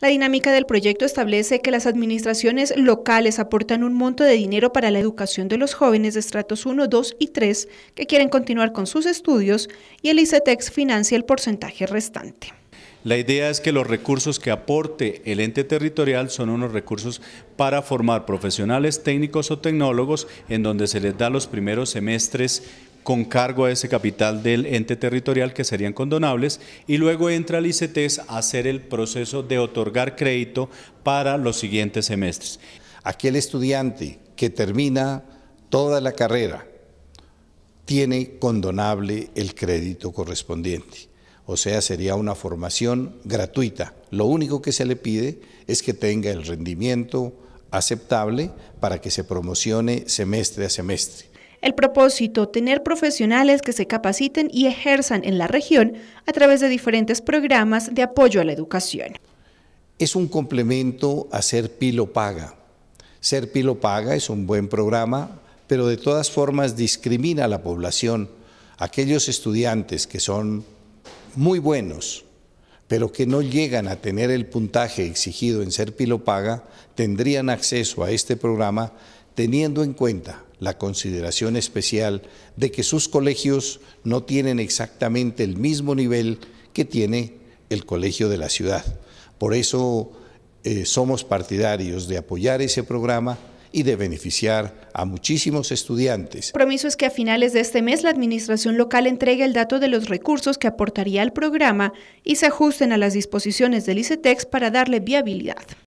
La dinámica del proyecto establece que las administraciones locales aportan un monto de dinero para la educación de los jóvenes de estratos 1, 2 y 3 que quieren continuar con sus estudios y el ICETEX financia el porcentaje restante. La idea es que los recursos que aporte el ente territorial son unos recursos para formar profesionales técnicos o tecnólogos en donde se les da los primeros semestres con cargo a ese capital del ente territorial que serían condonables y luego entra el ICETES a hacer el proceso de otorgar crédito para los siguientes semestres. Aquel estudiante que termina toda la carrera tiene condonable el crédito correspondiente. O sea, sería una formación gratuita. Lo único que se le pide es que tenga el rendimiento aceptable para que se promocione semestre a semestre. El propósito, tener profesionales que se capaciten y ejerzan en la región a través de diferentes programas de apoyo a la educación. Es un complemento a Ser Pilo Paga. Ser Pilo Paga es un buen programa, pero de todas formas discrimina a la población. Aquellos estudiantes que son muy buenos, pero que no llegan a tener el puntaje exigido en Ser Paga, tendrían acceso a este programa teniendo en cuenta la consideración especial de que sus colegios no tienen exactamente el mismo nivel que tiene el colegio de la ciudad. Por eso eh, somos partidarios de apoyar ese programa y de beneficiar a muchísimos estudiantes. El compromiso es que a finales de este mes la administración local entregue el dato de los recursos que aportaría al programa y se ajusten a las disposiciones del ICETEX para darle viabilidad.